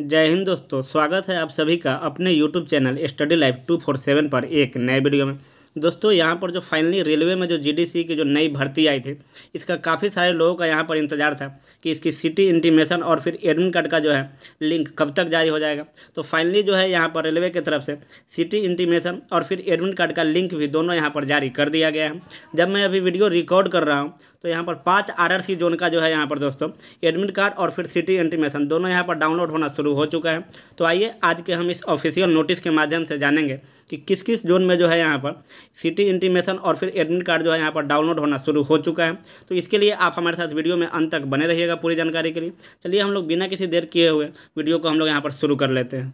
जय हिंद दोस्तों स्वागत है आप सभी का अपने YouTube channel Study Life two four seven पर एक नए वीडियो में दोस्तों यहाँ पर जो फाइनली रेलवे में जो जीडीसी की जो नई भर्ती आई थी इसका काफ़ी सारे लोगों का यहाँ पर इंतजार था कि इसकी सिटी इंटीमेशन और फिर एडमिट कार्ड का जो है लिंक कब तक जारी हो जाएगा तो फाइनली जो है यहाँ पर रेलवे की तरफ से सिटी इंटीमेशन और फिर एडमिट कार्ड का लिंक भी दोनों यहाँ पर जारी कर दिया गया है जब मैं अभी वीडियो रिकॉर्ड कर रहा हूँ तो यहाँ पर पाँच आरआरसी जोन का जो है यहाँ पर दोस्तों एडमिट कार्ड और फिर सिटी इंटीमेशन दोनों यहाँ पर डाउनलोड होना शुरू हो चुका है तो आइए आज के हम इस ऑफिशियल नोटिस के माध्यम से जानेंगे कि किस किस जोन में जो है यहाँ पर सिटी इंटीमेशन और फिर एडमिट कार्ड जो है यहाँ पर डाउनलोड होना शुरू हो चुका है तो इसके लिए आप हमारे साथ वीडियो में अंत तक बने रहिएगा पूरी जानकारी के लिए चलिए हम लोग बिना किसी देर किए हुए वीडियो को हम लोग यहाँ पर शुरू कर लेते हैं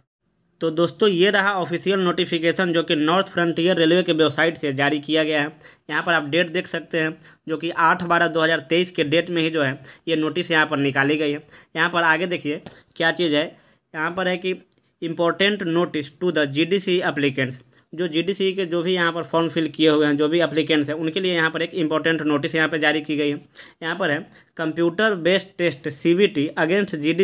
तो दोस्तों ये रहा ऑफिशियल नोटिफिकेशन जो कि नॉर्थ फ्रंटियर रेलवे के वेबसाइट से जारी किया गया है यहाँ पर आप डेट देख सकते हैं जो कि आठ बारह दो हज़ार तेईस के डेट में ही जो है ये नोटिस यहाँ पर निकाली गई है यहाँ पर आगे देखिए क्या चीज़ है यहाँ पर है कि important notice to the G D C applicants जो जी के जो भी यहाँ पर फॉर्म फिल किए हुए हैं जो भी अप्लीकेंट्स हैं उनके लिए यहाँ पर एक इम्पोर्टेंट नोटिस यहाँ पर जारी की गई है यहाँ पर है computer based test C against G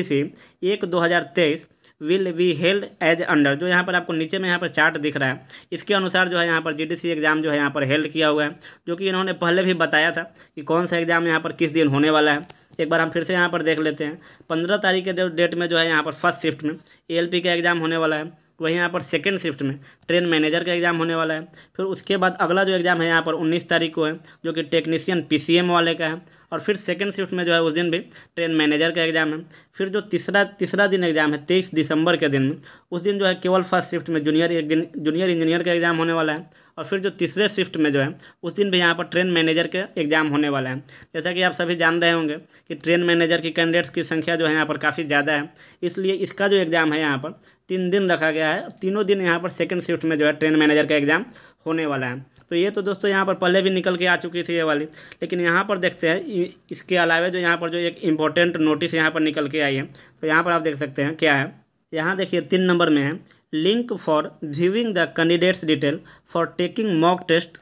एक दो हज़ार तेईस will be held as under जो यहाँ पर आपको नीचे में यहाँ पर चार्ट दिख रहा है इसके अनुसार जो है यहाँ पर जी एग्ज़ाम जो है यहाँ पर हेल्ड किया हुआ है जो कि इन्होंने पहले भी बताया था कि कौन सा एग्ज़ाम यहाँ पर किस दिन होने वाला है एक बार हम फिर से यहाँ पर देख लेते हैं पंद्रह तारीख के डेट में जो है यहाँ पर फर्स्ट शिफ्ट में ए का एग्ज़ाम होने वाला है वहीं यहाँ पर सेकेंड शिफ्ट में ट्रेन मैनेजर का एग्ज़ाम होने वाला है फिर उसके बाद अगला जो एग्ज़ाम है यहाँ पर उन्नीस तारीख को है जो कि टेक्नीशियन पीसीएम वाले का है और फिर सेकेंड शिफ्ट में जो है उस दिन भी ट्रेन मैनेजर का एग्ज़ाम है फिर जो तीसरा तीसरा दिन एग्ज़ाम है तेईस दिसंबर के दिन में उस दिन जो है केवल फर्स्ट शिफ्ट में जूनियर एक दिन जूनियर इंजीनियर का एग्ज़ाम होने वाला है और फिर जो तीसरे शिफ्ट में जो है उस दिन भी यहाँ पर ट्रेन मैनेजर के एग्ज़ाम होने वाला है जैसा कि आप सभी जान रहे होंगे कि ट्रेन मैनेजर की कैंडिडेट्स की संख्या जो है यहाँ पर काफ़ी ज़्यादा है इसलिए इसका जो एग्ज़ाम है यहाँ पर तीन दिन रखा गया है तीनों दिन यहाँ पर सेकंड शिफ्ट में जो है ट्रेन मैनेजर का एग्ज़ाम होने वाला है तो ये तो दोस्तों यहाँ पर पहले भी निकल के आ चुकी थी ये वाली लेकिन यहाँ पर देखते हैं इसके अलावा जो यहाँ पर जो एक इम्पोर्टेंट नोटिस यहाँ पर निकल के आई है तो यहाँ पर आप देख सकते हैं क्या है यहाँ देखिए तीन नंबर में है link for viewing the candidates detail for taking mock test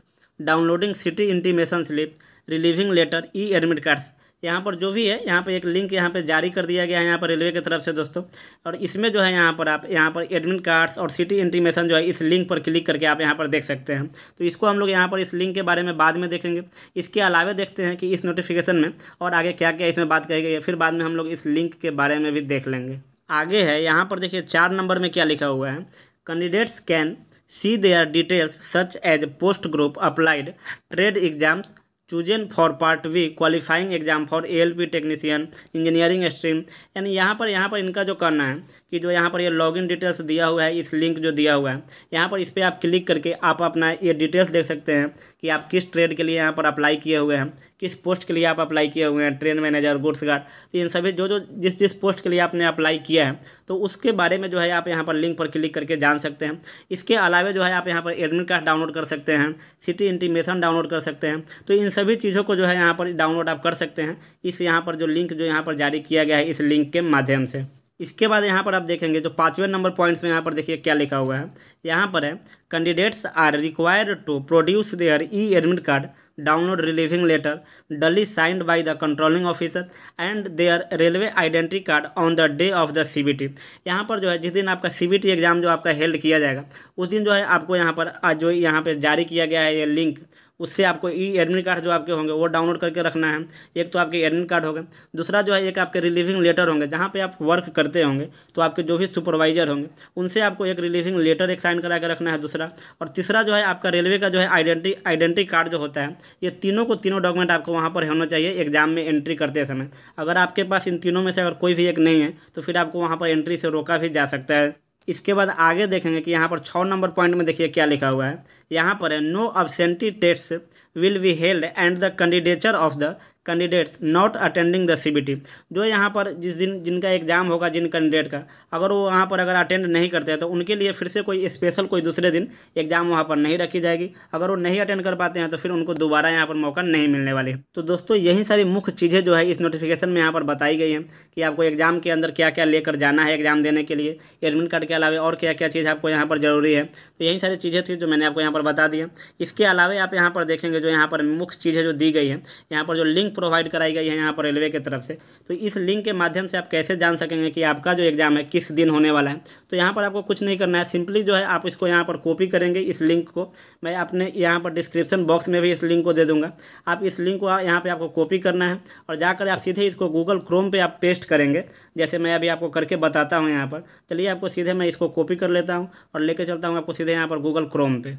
downloading city intimation slip relieving letter e admit cards यहाँ पर जो भी है यहाँ पर एक लिंक यहाँ पर जारी कर दिया गया है यहाँ पर रेलवे की तरफ से दोस्तों और इसमें जो है यहाँ पर आप यहाँ पर एडमिट कार्ड्स और सिटी इंटीमेशन जो है इस लिंक पर क्लिक करके आप यहाँ पर देख सकते हैं तो इसको हम लोग यहाँ पर इस लिंक के बारे में बाद में देखेंगे इसके अलावा देखते हैं कि इस नोटिफिकेशन में और आगे क्या क्या इसमें बात कही गई है फिर बाद में हम लोग इस लिंक के बारे में भी देख लेंगे आगे है यहाँ पर देखिए चार नंबर में क्या लिखा हुआ है candidates can see their details such as post group applied trade exams chosen for part V qualifying exam for A L P technician engineering stream यानी यहाँ पर यहाँ पर इनका जो करना है कि जो यहाँ पर ये लॉगिन डिटेल्स दिया हुआ है इस लिंक जो दिया हुआ है यहाँ पर इस पर आप क्लिक करके आप अपना ये डिटेल्स देख सकते हैं कि आप किस ट्रेड के लिए यहाँ पर अप्लाई किए हुए हैं किस पोस्ट के लिए आप अप्लाई किए हुए हैं ट्रेन मैनेजर गुड्स गार्ड तो इन सभी जो जो जिस जिस पोस्ट के लिए आपने अप्लाई किया है तो उसके बारे में जो है आप यहाँ पर लिंक पर क्लिक करके जान सकते हैं इसके अलावा जो है आप यहाँ पर एडमिट कार्ड डाउनलोड कर सकते हैं सिटी इंटीमेशन डाउनलोड कर सकते हैं तो इन सभी चीज़ों को जो है यहाँ पर डाउनलोड आप कर सकते हैं इस यहाँ पर जो लिंक जो यहाँ पर जारी किया गया है इस लिंक के माध्यम से इसके बाद यहाँ पर आप देखेंगे जो तो पाँचवें नंबर पॉइंट्स में यहाँ पर देखिए क्या लिखा हुआ है यहाँ पर है candidates are required to produce their e admit card download relieving letter duly signed by the controlling officer and their railway identity card on the day of the C B T यहाँ पर जो है जिस दिन आपका सी B T exam जो आपका held किया जाएगा उस दिन जो है आपको यहाँ पर जो यहाँ पर जारी किया गया है ये लिंक उससे आपको ई एडमिट कार्ड जो आपके होंगे वो डाउनलोड करके रखना है एक तो आपके एडमिट कार्ड होगा दूसरा जो है एक आपके रिलीविंग लेटर होंगे जहाँ पे आप वर्क करते होंगे तो आपके जो भी सुपरवाइजर होंगे उनसे आपको एक रिलीविंग लेटर एक साइन करा के रखना है दूसरा और तीसरा जो है आपका रेलवे का जो है आइडेंटी आइडेंटी कार्ड जो होता है ये तीनों को तीनों डॉक्यूमेंट आपको वहाँ पर होना चाहिए एग्जाम में एंट्री करते समय अगर आपके पास इन तीनों में से अगर कोई भी एक नहीं है तो फिर आपको वहाँ पर एंट्री से रोका भी जा सकता है इसके बाद आगे देखेंगे कि यहाँ पर छः नंबर पॉइंट में देखिए क्या लिखा हुआ है यहाँ पर है no absentee tests will be held and the candidature of the candidates not attending the CBT जो यहाँ पर जिस दिन जिनका एग्जाम होगा जिन कैंडिडेट का अगर वो वहाँ पर अगर अटेंड नहीं करते हैं तो उनके लिए फिर से कोई स्पेशल कोई दूसरे दिन एग्जाम वहाँ पर नहीं रखी जाएगी अगर वो नहीं अटेंड कर पाते हैं तो फिर उनको दोबारा यहाँ पर मौका नहीं मिलने वाली तो दोस्तों यही सारी मुख्य चीज़ें जो है इस नोटिफिकेशन में यहाँ पर बताई गई हैं कि आपको एग्जाम के अंदर क्या क्या लेकर जाना है एग्जाम देने के लिए एडमिट कार्ड के अलावा और क्या क्या चीज़ आपको यहाँ पर ज़रूरी है तो यही सारी चीज़ें थी जो मैंने आपको यहाँ पर बता दिया इसके अलावा आप यहाँ पर देखेंगे जो यहाँ पर मुख्य चीज़ें जो दी गई हैं यहाँ पर जो लिंक प्रोवाइड कराई गई है यहाँ पर रेलवे की तरफ से तो इस लिंक के माध्यम से आप कैसे जान सकेंगे कि आपका जो एग्ज़ाम है किस दिन होने वाला है तो यहाँ पर आपको कुछ नहीं करना है सिंपली जो है आप इसको यहाँ पर कॉपी करेंगे इस लिंक को मैं अपने यहाँ पर डिस्क्रिप्शन बॉक्स में भी इस लिंक को दे दूँगा आप इस लिंक को यहाँ पर आपको कॉपी करना है और जाकर आप सीधे इसको गूगल क्रोम पर आप पेस्ट करेंगे जैसे मैं अभी आपको करके बताता हूँ यहाँ पर चलिए आपको सीधे मैं इसको कॉपी कर लेता हूँ और लेकर चलता हूँ आपको सीधे यहाँ पर गूगल क्रोम पर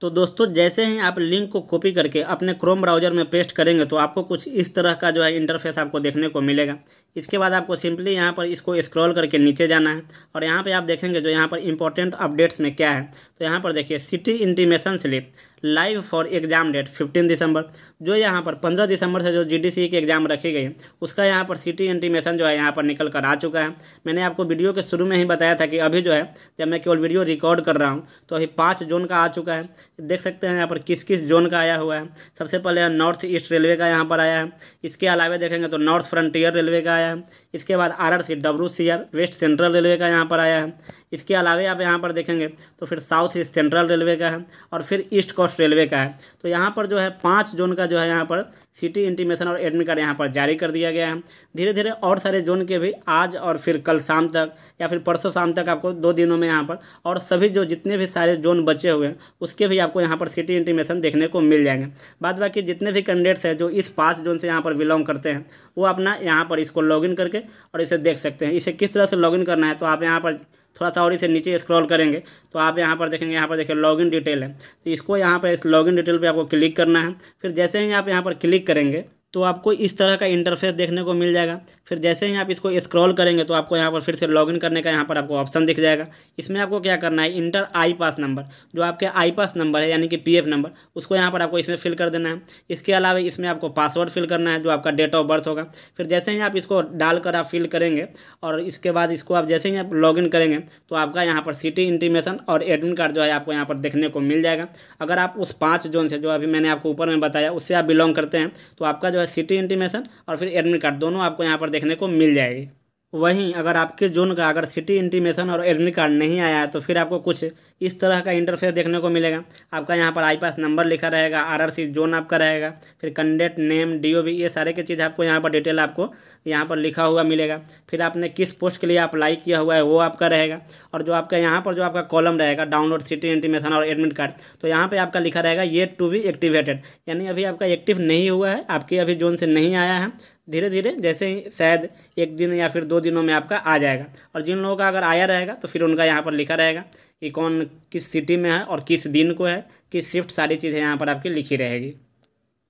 तो दोस्तों जैसे ही आप लिंक को कॉपी करके अपने क्रोम ब्राउज़र में पेस्ट करेंगे तो आपको कुछ इस तरह का जो है इंटरफेस आपको देखने को मिलेगा इसके बाद आपको सिंपली यहाँ पर इसको स्क्रॉल करके नीचे जाना है और यहाँ पे आप देखेंगे जो यहाँ पर इंपॉर्टेंट अपडेट्स में क्या है तो यहाँ पर देखिए city intimation slip live for exam date 15 दिसंबर जो यहाँ पर 15 दिसंबर से जो जीडीसी के एग्ज़ाम रखी गई है उसका यहाँ पर सिटी इंटीमेशन जो है यहाँ पर निकल कर आ चुका है मैंने आपको वीडियो के शुरू में ही बताया था कि अभी जो है जब मैं केवल वीडियो रिकॉर्ड कर रहा हूँ तो अभी पाँच जोन का आ चुका है देख सकते हैं यहाँ पर किस किस जोन का आया हुआ है सबसे पहले नॉर्थ ईस्ट रेलवे का यहाँ पर आया है इसके अलावा देखेंगे तो नॉर्थ फ्रंटियर रेलवे का आया है इसके बाद R R C W C R west central railway का यहाँ पर आया है इसके अलावा आप यहाँ पर देखेंगे तो फिर साउथ ईस्ट सेंट्रल रेलवे का है और फिर ईस्ट कोस्ट रेलवे का है तो यहाँ पर जो है पाँच जोन का जो है यहाँ पर सिटी इंटीमेशन और एडमिट कार्ड यहाँ पर जारी कर दिया गया है धीरे धीरे और सारे जोन के भी आज और फिर कल शाम तक या फिर परसों शाम तक आपको दो दिनों में यहाँ पर और सभी जो जितने भी सारे जोन बचे हुए हैं उसके भी आपको यहाँ पर सिटी इंटीमेशन देखने को मिल जाएंगे बाद बाकी जितने भी कैंडिडेट्स हैं जो इस पाँच जोन से यहाँ पर बिलोंग करते हैं वो अपना यहाँ पर इसको लॉग करके और इसे देख सकते हैं इसे किस तरह से लॉग करना है तो आप यहाँ पर थोड़ा सा और इसे नीचे स्क्रॉल करेंगे तो आप यहाँ पर देखेंगे यहाँ पर देखिए लॉगिन डिटेल है तो इसको यहाँ पर इस लॉगिन डिटेल पर आपको क्लिक करना है फिर जैसे ही आप यहाँ पर क्लिक करेंगे तो आपको इस तरह का इंटरफेस देखने को मिल जाएगा फिर जैसे ही आप इसको स्क्रॉल करेंगे तो आपको यहाँ पर फिर से लॉगिन करने का यहाँ पर आपको ऑप्शन दिख जाएगा इसमें आपको क्या करना है इंटर आई पास नंबर जो आपके आई पास नंबर है यानी कि पीएफ नंबर उसको यहाँ पर आपको इसमें फिल कर देना है इसके अलावा इसमें आपको पासवर्ड फिल करना है जो आपका डेट ऑफ बर्थ होगा फिर जैसे ही आप इसको डालकर आप फिल करेंगे और इसके बाद इसको आप जैसे ही आप लॉगिन करेंगे तो आपका यहाँ पर सिटी इंटीमेशन और एडमिट कार्ड जो है आपको यहाँ पर देखने को मिल जाएगा अगर आप उस पाँच जोन से जो अभी मैंने आपको ऊपर में बताया उससे आप बिलोंग करते हैं तो आपका जो है सिटी इंटीमेशन और फिर एडमिट कार्ड दोनों आपको यहाँ पर देखने को मिल जाएगी वहीं अगर आपके जोन का अगर सिटी इंटीमेशन और एडमिट कार्ड नहीं आया है तो फिर आपको कुछ इस तरह का इंटरफेस देखने को मिलेगा आपका यहाँ पर आई पास नंबर लिखा रहेगा आरआरसी जोन आपका रहेगा फिर कंडेट नेम डीओबी ये सारे के चीज़ आपको यहाँ पर डिटेल आपको यहाँ पर लिखा हुआ मिलेगा फिर आपने किस पोस्ट के लिए अप्लाई किया हुआ है वो आपका रहेगा और जो आपका यहाँ पर जो आपका कॉलम रहेगा डाउनलोड सिटी इंटीमेशन और एडमिट कार्ड तो यहाँ पर आपका लिखा रहेगा ये टू बी एक्टिवेटेड यानी अभी आपका एक्टिव नहीं हुआ है आपके अभी जोन से नहीं आया है धीरे धीरे जैसे ही शायद एक दिन या फिर दो दिनों में आपका आ जाएगा और जिन लोगों का अगर आया रहेगा तो फिर उनका यहाँ पर लिखा रहेगा कि कौन किस सिटी में है और किस दिन को है किस शिफ्ट सारी चीज़ें यहाँ पर आपकी लिखी रहेगी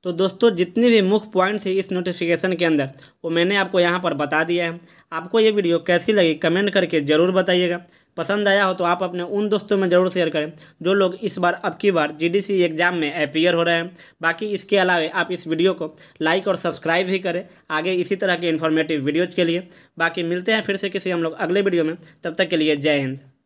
तो दोस्तों जितने भी मुख्य पॉइंट्स हैं इस नोटिफिकेशन के अंदर वो मैंने आपको यहाँ पर बता दिया है आपको ये वीडियो कैसी लगी कमेंट करके ज़रूर बताइएगा पसंद आया हो तो आप अपने उन दोस्तों में ज़रूर शेयर करें जो लोग इस बार अब की बार जीडीसी एग्ज़ाम में अपियर हो रहे हैं बाकी इसके अलावा आप इस वीडियो को लाइक और सब्सक्राइब भी करें आगे इसी तरह के इन्फॉर्मेटिव वीडियोज़ के लिए बाकी मिलते हैं फिर से किसी हम लोग अगले वीडियो में तब तक के लिए जय हिंद